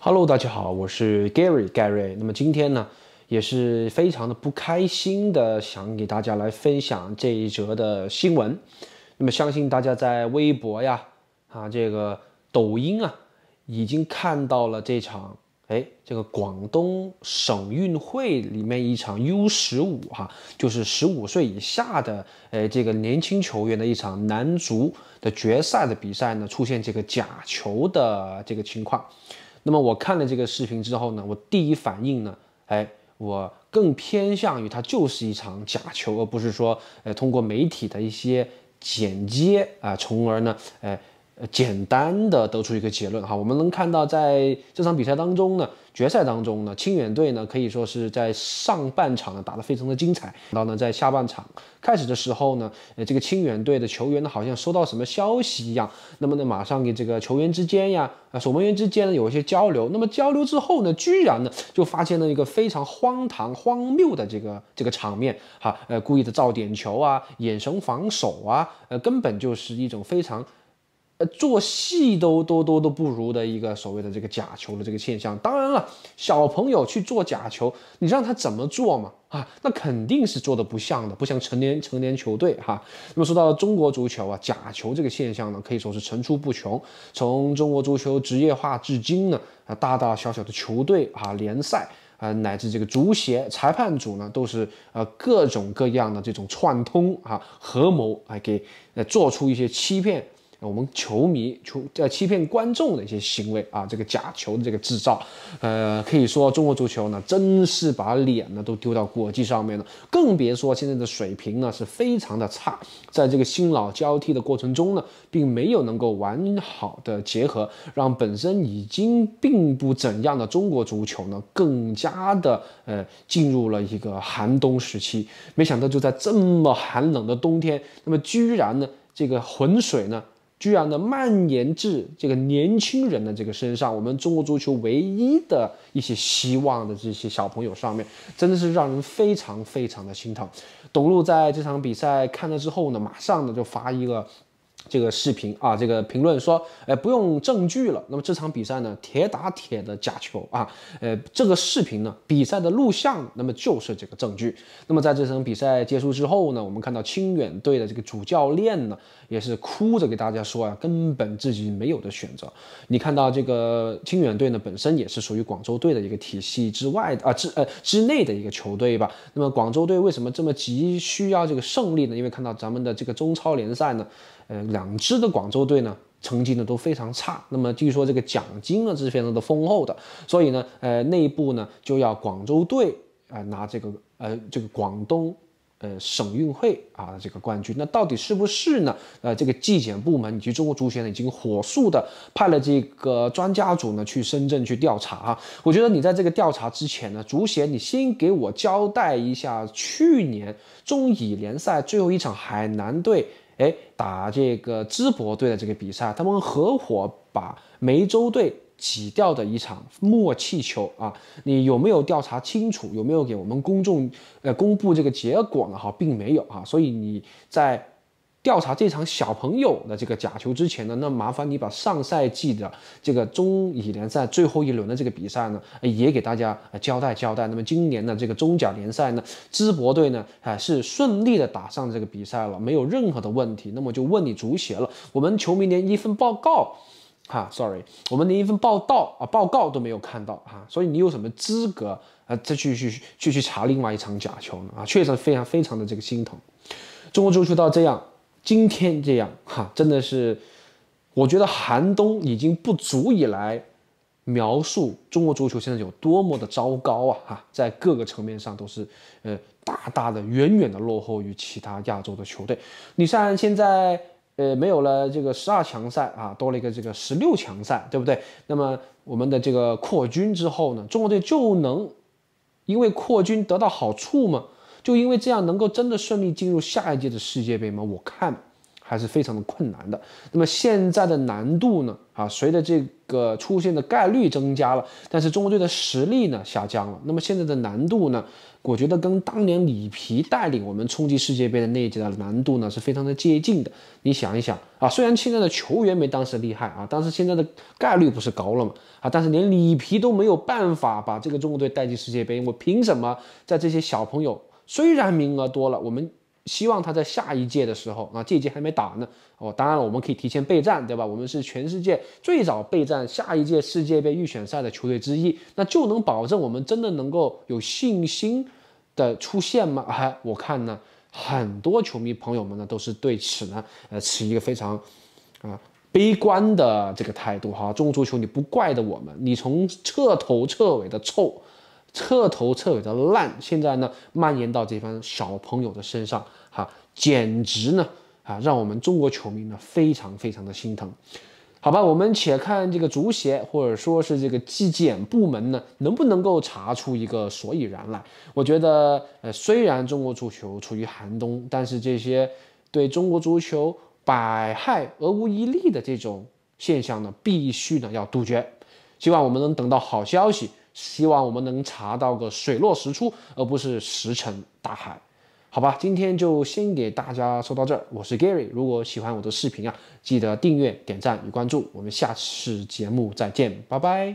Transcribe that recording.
Hello，大家好，我是 Gary，Gary。那么今天呢，也是非常的不开心的，想给大家来分享这一则的新闻。那么相信大家在微博呀，啊这个抖音啊，已经看到了这场，哎，这个广东省运会里面一场 U 十五哈，就是十五岁以下的，哎这个年轻球员的一场男足的决赛的比赛呢，出现这个假球的这个情况。那么我看了这个视频之后呢，我第一反应呢，哎，我更偏向于它就是一场假球，而不是说，呃，通过媒体的一些剪接啊，从而呢，哎。呃，简单的得出一个结论哈，我们能看到在这场比赛当中呢，决赛当中呢，清远队呢可以说是在上半场呢打得非常的精彩，然后呢在下半场开始的时候呢，呃这个清远队的球员呢好像收到什么消息一样，那么呢马上给这个球员之间呀，啊守门员之间呢有一些交流，那么交流之后呢，居然呢就发现了一个非常荒唐荒谬的这个这个场面哈，呃故意的造点球啊，眼神防守啊，呃根本就是一种非常。呃，做戏都都都都不如的一个所谓的这个假球的这个现象。当然了，小朋友去做假球，你让他怎么做嘛？啊，那肯定是做的不像的，不像成年成年球队哈。那么说到中国足球啊，假球这个现象呢，可以说是层出不穷。从中国足球职业化至今呢，啊，大大小小的球队啊，联赛啊，乃至这个足协裁判组呢，都是呃各种各样的这种串通啊，合谋啊，给呃做出一些欺骗。我们球迷球在欺骗观众的一些行为啊，这个假球的这个制造，呃，可以说中国足球呢，真是把脸呢都丢到国际上面了。更别说现在的水平呢是非常的差，在这个新老交替的过程中呢，并没有能够完好的结合，让本身已经并不怎样的中国足球呢，更加的呃进入了一个寒冬时期。没想到就在这么寒冷的冬天，那么居然呢，这个浑水呢。居然呢蔓延至这个年轻人的这个身上，我们中国足球唯一的一些希望的这些小朋友上面，真的是让人非常非常的心疼。董路在这场比赛看了之后呢，马上呢就发一个。这个视频啊，这个评论说，哎，不用证据了。那么这场比赛呢，铁打铁的假球啊，呃，这个视频呢，比赛的录像，那么就是这个证据。那么在这场比赛结束之后呢，我们看到清远队的这个主教练呢，也是哭着给大家说啊，根本自己没有的选择。你看到这个清远队呢，本身也是属于广州队的一个体系之外的啊，之呃之内的一个球队吧。那么广州队为什么这么急需要这个胜利呢？因为看到咱们的这个中超联赛呢。呃，两支的广州队呢，成绩呢都非常差。那么据说这个奖金呢是非常的丰厚的，所以呢，呃，内部呢就要广州队啊拿这个呃这个广东呃省运会啊这个冠军。那到底是不是呢？呃，这个纪检部门以及中国足协呢已经火速的派了这个专家组呢去深圳去调查啊。我觉得你在这个调查之前呢，足协你先给我交代一下去年中乙联赛最后一场海南队。哎，打这个淄博队的这个比赛，他们合伙把梅州队挤掉的一场默契球啊，你有没有调查清楚？有没有给我们公众呃公布这个结果呢？哈，并没有哈，所以你在。调查这场小朋友的这个假球之前呢，那麻烦你把上赛季的这个中乙联赛最后一轮的这个比赛呢，也给大家交代交代。那么今年的这个中甲联赛呢，淄博队呢啊是顺利的打上这个比赛了，没有任何的问题。那么就问你足协了，我们球迷连一份报告，哈，sorry，我们连一份报道啊报告都没有看到哈，所以你有什么资格啊再去去去去查另外一场假球呢？啊，确实非常非常的这个心疼，中国足球到这样。今天这样哈，真的是，我觉得寒冬已经不足以来描述中国足球现在有多么的糟糕啊！哈，在各个层面上都是，呃，大大的、远远的落后于其他亚洲的球队。你像现在，呃，没有了这个十二强赛啊，多了一个这个十六强赛，对不对？那么我们的这个扩军之后呢，中国队就能因为扩军得到好处吗？就因为这样能够真的顺利进入下一届的世界杯吗？我看还是非常的困难的。那么现在的难度呢？啊，随着这个出现的概率增加了，但是中国队的实力呢下降了。那么现在的难度呢？我觉得跟当年里皮带领我们冲击世界杯的那一届的难度呢是非常的接近的。你想一想啊，虽然现在的球员没当时厉害啊，但是现在的概率不是高了吗？啊，但是连里皮都没有办法把这个中国队带进世界杯，我凭什么在这些小朋友？虽然名额多了，我们希望他在下一届的时候啊，这届还没打呢。哦，当然了，我们可以提前备战，对吧？我们是全世界最早备战下一届世界杯预选赛的球队之一，那就能保证我们真的能够有信心的出线吗？哎，我看呢，很多球迷朋友们呢都是对此呢，呃，持一个非常啊悲观的这个态度哈。中国足球你不怪的，我们你从彻头彻尾的臭。彻头彻尾的烂，现在呢蔓延到这帮小朋友的身上，哈，简直呢啊，让我们中国球迷呢非常非常的心疼。好吧，我们且看这个足协或者说是这个纪检部门呢，能不能够查出一个所以然来。我觉得，呃，虽然中国足球处于寒冬，但是这些对中国足球百害而无一利的这种现象呢，必须呢要杜绝。希望我们能等到好消息。希望我们能查到个水落石出，而不是石沉大海。好吧，今天就先给大家说到这儿。我是 Gary，如果喜欢我的视频啊，记得订阅、点赞与关注。我们下次节目再见，拜拜。